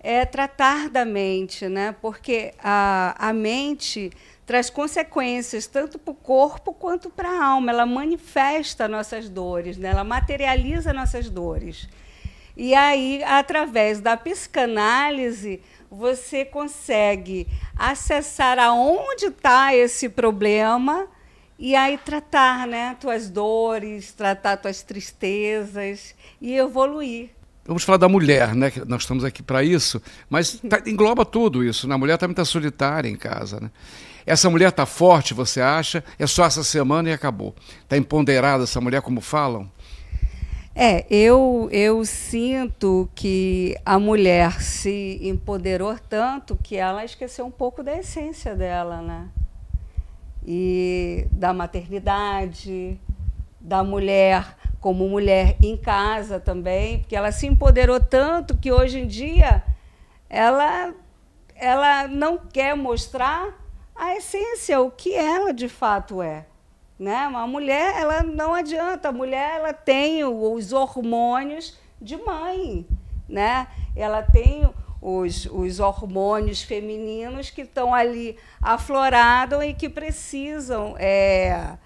é tratar da mente, né? porque a, a mente traz consequências tanto para o corpo quanto para a alma, ela manifesta nossas dores, né? ela materializa nossas dores. E aí, através da psicanálise, você consegue acessar aonde está esse problema e aí tratar, né, tuas dores, tratar tuas tristezas e evoluir. Vamos falar da mulher, né? nós estamos aqui para isso, mas uhum. tá, engloba tudo isso. Né? A mulher também está solitária em casa, né? Essa mulher está forte, você acha? É só essa semana e acabou. Está empoderada essa mulher, como falam? É, eu, eu sinto que a mulher se empoderou tanto que ela esqueceu um pouco da essência dela, né? e da maternidade, da mulher como mulher em casa também, porque ela se empoderou tanto que hoje em dia ela, ela não quer mostrar a essência, o que ela de fato é. Né? Uma mulher, ela não adianta, a mulher ela tem os hormônios de mãe, né? Ela tem os, os hormônios femininos que estão ali aflorados e que precisam, é,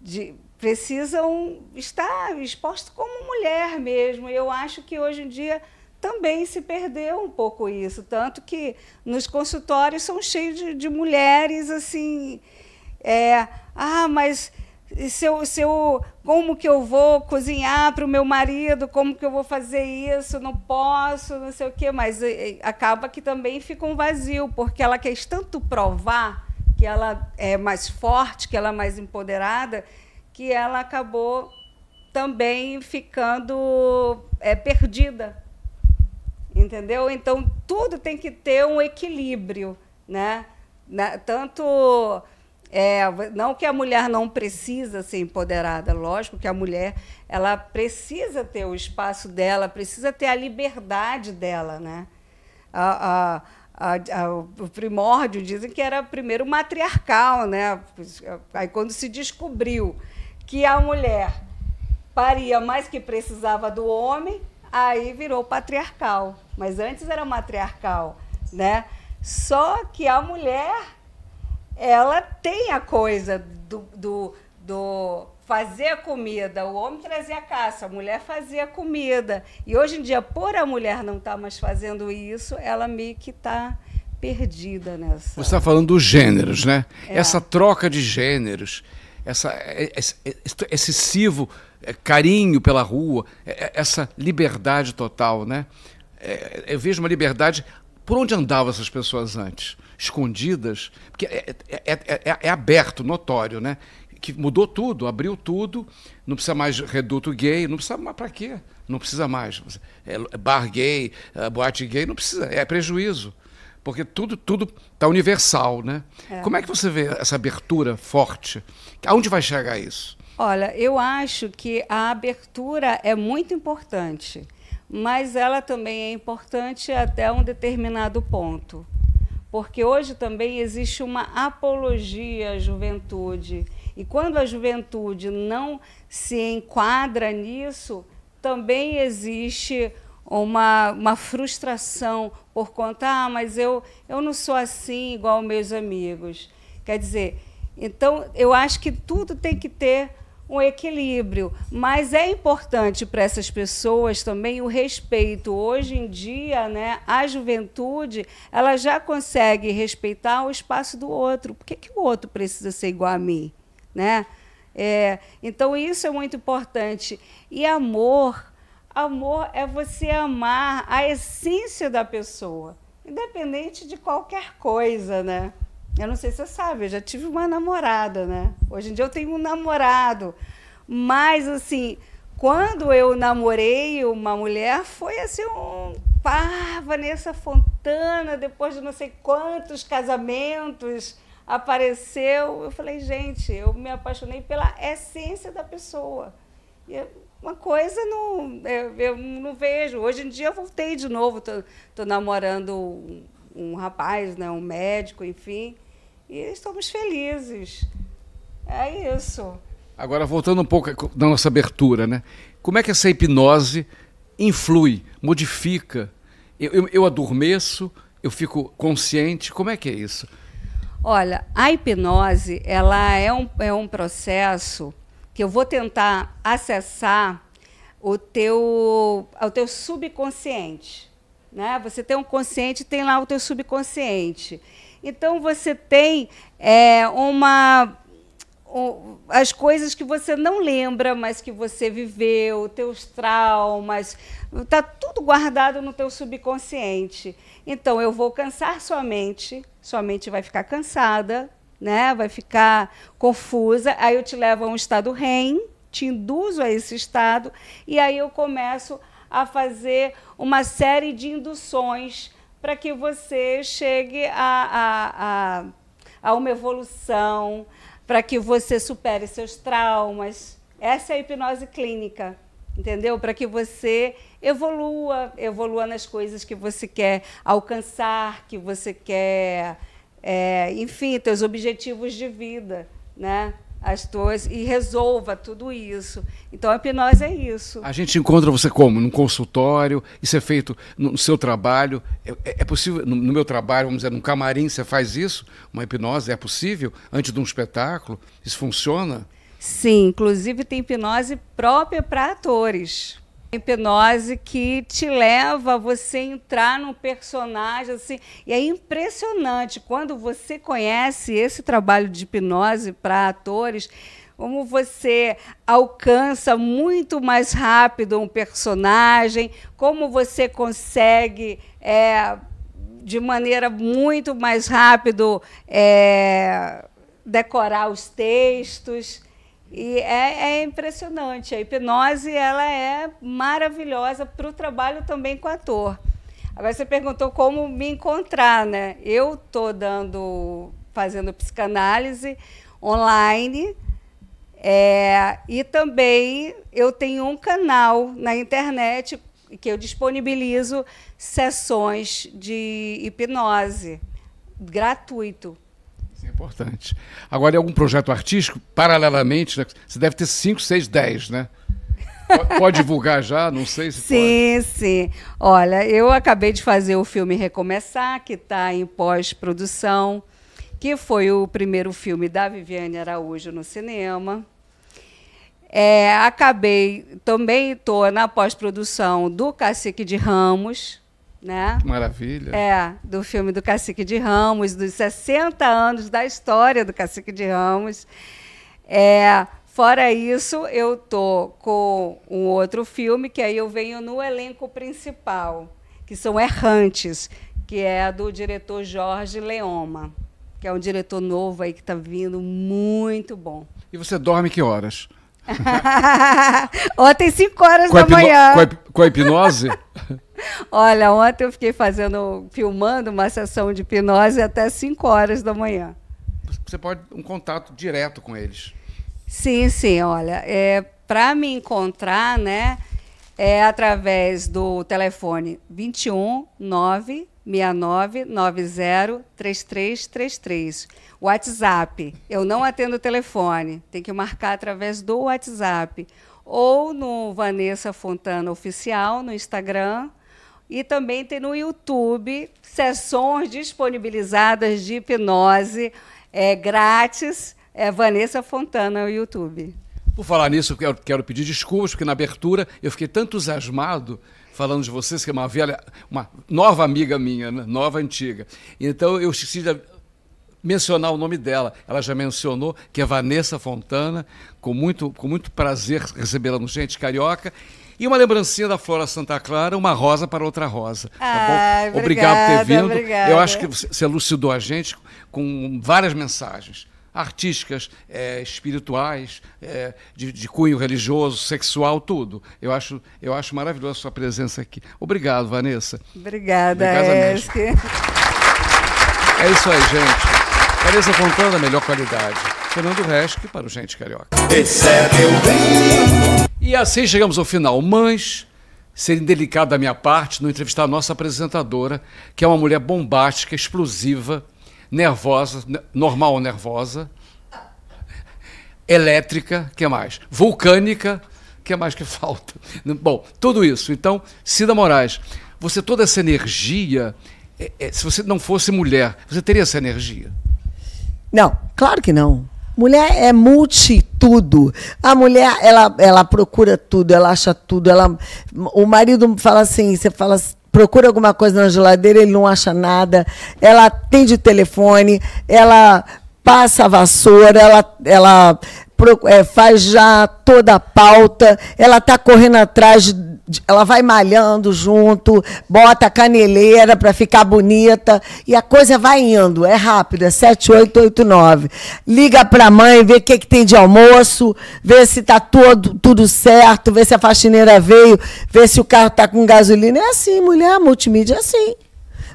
de, precisam estar expostos como mulher mesmo. Eu acho que hoje em dia também se perdeu um pouco isso, tanto que nos consultórios são cheios de, de mulheres assim, é, ah, mas se eu, se eu, como que eu vou cozinhar para o meu marido, como que eu vou fazer isso, não posso, não sei o quê, mas acaba que também fica um vazio, porque ela quer tanto provar que ela é mais forte, que ela é mais empoderada, que ela acabou também ficando é, perdida. Entendeu? Então tudo tem que ter um equilíbrio, né? Na, tanto é, não que a mulher não precisa ser empoderada, lógico que a mulher ela precisa ter o espaço dela, precisa ter a liberdade dela, né? A, a, a, o primórdio dizem que era primeiro matriarcal, né? Aí quando se descobriu que a mulher paria mais que precisava do homem, aí virou patriarcal. Mas antes era matriarcal, né? Só que a mulher ela tem a coisa do, do, do fazer a comida, o homem trazia a caça, a mulher fazia a comida. E hoje em dia, por a mulher não estar tá mais fazendo isso, ela meio que está perdida nessa. Você está falando dos gêneros, né? É. Essa troca de gêneros, essa, é, é, é, esse, excessivo carinho pela rua, essa liberdade total, né? Eu vejo uma liberdade. Por onde andavam essas pessoas antes? escondidas, porque é é, é, é, é aberto, notório, né? que mudou tudo, abriu tudo, não precisa mais reduto gay, não precisa mais para quê? Não precisa mais. É, bar gay, boate gay, não precisa, é prejuízo. Porque tudo tudo está universal, né? É. Como é que você vê essa abertura forte? Aonde vai chegar isso? Olha, eu acho que a abertura é muito importante, mas ela também é importante até um determinado ponto porque hoje também existe uma apologia à juventude. E quando a juventude não se enquadra nisso, também existe uma, uma frustração por conta, ah, mas eu, eu não sou assim igual meus amigos. Quer dizer, então eu acho que tudo tem que ter um equilíbrio. Mas é importante para essas pessoas também o respeito. Hoje em dia, né, a juventude ela já consegue respeitar o espaço do outro. Por que, que o outro precisa ser igual a mim? Né? É, então, isso é muito importante. E amor. Amor é você amar a essência da pessoa, independente de qualquer coisa, né? Eu não sei se você sabe, eu já tive uma namorada, né? Hoje em dia eu tenho um namorado. Mas, assim, quando eu namorei uma mulher, foi assim um. Pá, Vanessa Fontana, depois de não sei quantos casamentos, apareceu. Eu falei, gente, eu me apaixonei pela essência da pessoa. E eu, é uma coisa não, eu, eu, não vejo. Hoje em dia eu voltei de novo, estou namorando um rapaz, né, um médico, enfim. E estamos felizes. É isso. Agora, voltando um pouco da nossa abertura, né? Como é que essa hipnose influi, modifica? Eu, eu, eu adormeço, eu fico consciente, como é que é isso? Olha, a hipnose ela é um, é um processo que eu vou tentar acessar o teu, o teu subconsciente. Né? Você tem um consciente, tem lá o teu subconsciente. Então você tem é, uma as coisas que você não lembra, mas que você viveu, teus traumas, está tudo guardado no teu subconsciente. Então eu vou cansar sua mente, sua mente vai ficar cansada, né? Vai ficar confusa. Aí eu te levo a um estado REM, te induzo a esse estado e aí eu começo a fazer uma série de induções para que você chegue a, a, a, a uma evolução, para que você supere seus traumas. Essa é a hipnose clínica, entendeu? Para que você evolua, evolua nas coisas que você quer alcançar, que você quer, é, enfim, seus objetivos de vida, né? as tuas e resolva tudo isso. Então, a hipnose é isso. A gente encontra você como? Num consultório? Isso é feito no seu trabalho? É, é, é possível, no, no, meu trabalho, vamos dizer, num camarim, você faz isso? Uma hipnose é possível? Antes de um espetáculo? Isso funciona? Sim, inclusive tem hipnose própria para atores hipnose que te leva a você entrar num personagem assim. E é impressionante quando você conhece esse trabalho de hipnose para atores, como você alcança muito mais rápido um personagem, como você consegue é, de maneira muito mais rápido é, decorar os textos. E é, é, impressionante. A hipnose ela é maravilhosa para o trabalho também com ator. Agora você perguntou como me encontrar, né? Eu tô dando, fazendo psicanálise online. É, e também eu tenho um canal na internet que eu disponibilizo sessões de hipnose gratuito é importante. Agora, algum projeto artístico, paralelamente, né, você deve ter 5, 6, 10, né? Pode divulgar já? Não sei se sim, pode. Sim, Olha, eu acabei de fazer o filme Recomeçar, que está em pós-produção, que foi o primeiro filme da Viviane Araújo no cinema. É, acabei, também estou na pós-produção do Cacique de Ramos, né? Maravilha. É, do filme do Cacique de Ramos, dos 60 anos da história do Cacique de Ramos. É, fora isso, eu tô com um outro filme que aí eu venho no elenco principal, que são Errantes, que é do diretor Jorge Leoma, que é um diretor novo aí que está vindo muito bom. E você dorme que horas? ontem, 5 horas com da manhã. Com a, com a hipnose? Olha, ontem eu fiquei fazendo, filmando uma sessão de hipnose até 5 horas da manhã. Você pode um contato direto com eles. Sim, sim, olha, é, para me encontrar, né, é através do telefone 21 969 90 3333 WhatsApp. Eu não atendo o telefone, tem que marcar através do WhatsApp. Ou no Vanessa Fontana Oficial, no Instagram. E também tem no YouTube sessões disponibilizadas de hipnose é, grátis. É Vanessa Fontana, no YouTube. Por falar nisso, eu quero pedir desculpas, porque na abertura eu fiquei tanto entusiasmado falando de vocês, que é uma velha, uma nova amiga minha, né? nova antiga. Então eu esqueci de mencionar o nome dela. Ela já mencionou que é Vanessa Fontana, com muito, com muito prazer recebê-la no Gente Carioca. E uma lembrancinha da Flora Santa Clara, uma rosa para outra rosa. Tá ah, bom? Obrigada, obrigado por ter vindo. Obrigada. Eu acho que você elucidou a gente com várias mensagens artísticas, é, espirituais, é, de, de, cunho religioso, sexual, tudo. Eu acho, eu acho maravilhosa a sua presença aqui. Obrigado, Vanessa. Obrigada, Obrigado É isso aí, gente. Cabeça contando a melhor qualidade. Fernando Resch para o Gente Carioca. Esse é bem. E assim chegamos ao final, mas sendo delicado da minha parte não entrevistar a nossa apresentadora, que é uma mulher bombástica, explosiva, nervosa, normal ou nervosa, elétrica, que mais? Vulcânica, que mais que falta? Bom, tudo isso. Então, Cida Moraes, você toda essa energia, é, é, se você não fosse mulher, você teria essa energia? Não, claro que não. Mulher é multitudo. A mulher, ela, ela procura tudo, ela acha tudo. Ela, o marido fala assim, você fala, procura alguma coisa na geladeira, ele não acha nada. Ela atende o telefone, ela passa a vassoura, ela, ela é, faz já toda a pauta, ela está correndo atrás de ela vai malhando junto, bota a caneleira para ficar bonita e a coisa vai indo, é rápido, é 7889. Liga para a mãe, vê o que, que tem de almoço, vê se tá todo, tudo certo, vê se a faxineira veio, vê se o carro tá com gasolina. É assim, mulher, multimídia é assim.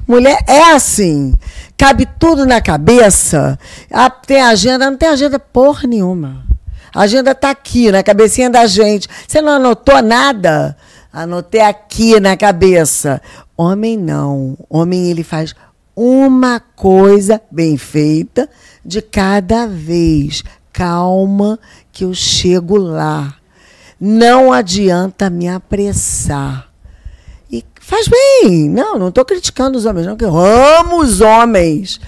Mulher é assim. Cabe tudo na cabeça. Ah, tem agenda, não tem agenda porra nenhuma. A agenda está aqui, na cabecinha da gente. Você não anotou nada? Anotei aqui na cabeça. Homem não. Homem ele faz uma coisa bem feita de cada vez. Calma que eu chego lá. Não adianta me apressar. E faz bem. Não, não estou criticando os homens, não, que eu amo os homens.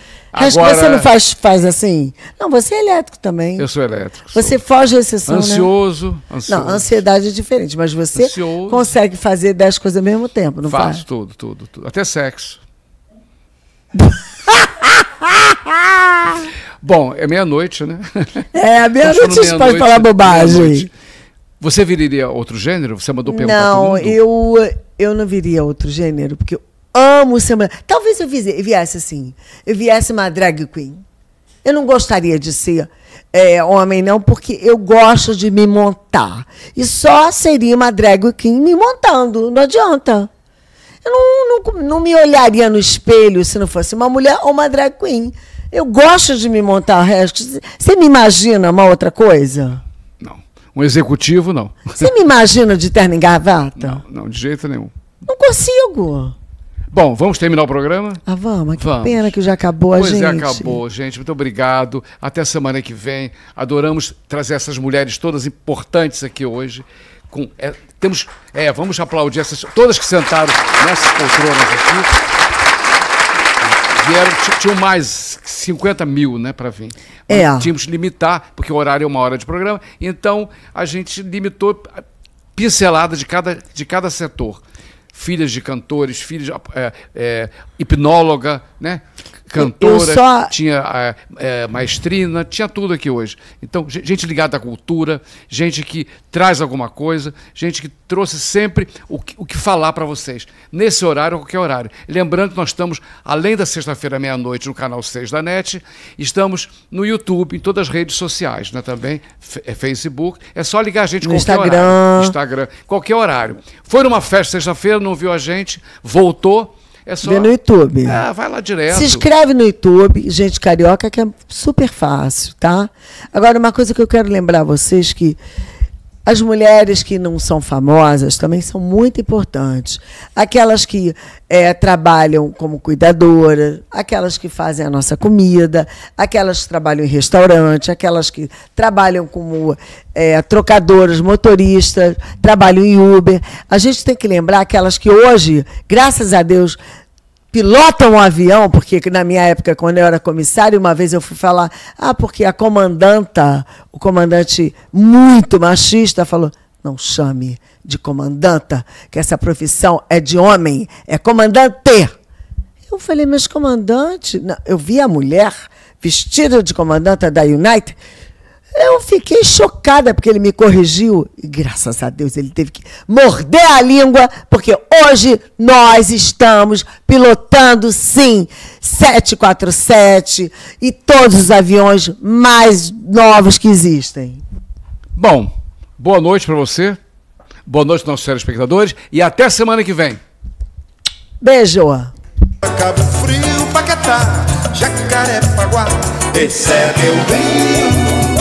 Mas Agora, você não faz, faz assim? Não, você é elétrico também. Eu sou elétrico. Você sou. foge à exceção, ansioso, né? Ansioso. Não, ansiedade é diferente, mas você ansioso. consegue fazer dez coisas ao mesmo tempo, não faz? Faço tudo, tudo, tudo. Até sexo. Bom, é meia-noite, né? É, tá meia-noite a gente pode falar bobagem. Você viria outro gênero? Você é mandou perguntar Não, eu, eu não viria outro gênero, porque Amo ser uma. Talvez eu viesse assim. Eu viesse uma drag queen. Eu não gostaria de ser é, homem, não, porque eu gosto de me montar. E só seria uma drag queen me montando. Não adianta. Eu não, não, não me olharia no espelho se não fosse uma mulher ou uma drag queen. Eu gosto de me montar. Você é, me imagina uma outra coisa? Não. Um executivo, não. Você me imagina de terno e gravata? Não, não, de jeito nenhum. Não consigo. Bom, vamos terminar o programa? Ah, vamos. Que vamos. pena que já acabou a pois é, gente. Pois é, acabou, gente. Muito obrigado. Até semana que vem. Adoramos trazer essas mulheres todas importantes aqui hoje. Com, é, temos, é, vamos aplaudir essas, todas que sentaram nessas poltronas aqui. Vieram, tinham mais 50 mil, né, para vir. É. tínhamos que limitar, porque o horário é uma hora de programa, então a gente limitou pincelada de cada, de cada setor filhas de cantores, filhas, é, é, hipnóloga, né? cantora, só... tinha é, é, maestrina, tinha tudo aqui hoje. Então, gente ligada à cultura, gente que traz alguma coisa, gente que trouxe sempre o que, o que falar para vocês, nesse horário ou qualquer horário. Lembrando que nós estamos, além da sexta-feira, meia-noite, no canal 6 da NET, estamos no YouTube, em todas as redes sociais, né, também, é Facebook, é só ligar a gente no qualquer Instagram. horário. Instagram, qualquer horário. Foi numa festa sexta-feira, não viu a gente, voltou, é só. Vê no YouTube. Ah, vai lá direto. Se inscreve no YouTube, gente carioca, que é super fácil, tá? Agora, uma coisa que eu quero lembrar a vocês que as mulheres que não são famosas também são muito importantes. Aquelas que é, trabalham como cuidadoras, aquelas que fazem a nossa comida, aquelas que trabalham em restaurante, aquelas que trabalham como é, trocadoras, motoristas, trabalham em Uber. A gente tem que lembrar aquelas que hoje, graças a Deus, Pilota um avião, porque na minha época, quando eu era comissário, uma vez eu fui falar, ah, porque a comandanta, o comandante muito machista, falou, não chame de comandanta, que essa profissão é de homem, é comandante. Eu falei, mas comandante, eu vi a mulher vestida de comandanta da United, eu fiquei chocada porque ele me corrigiu. E graças a Deus ele teve que morder a língua, porque hoje nós estamos pilotando, sim, 747 e todos os aviões mais novos que existem. Bom, boa noite para você, boa noite nossos telespectadores e até semana que vem. Beijo. Cabo Frio, Paquetá, Jacarepaguá, é bem.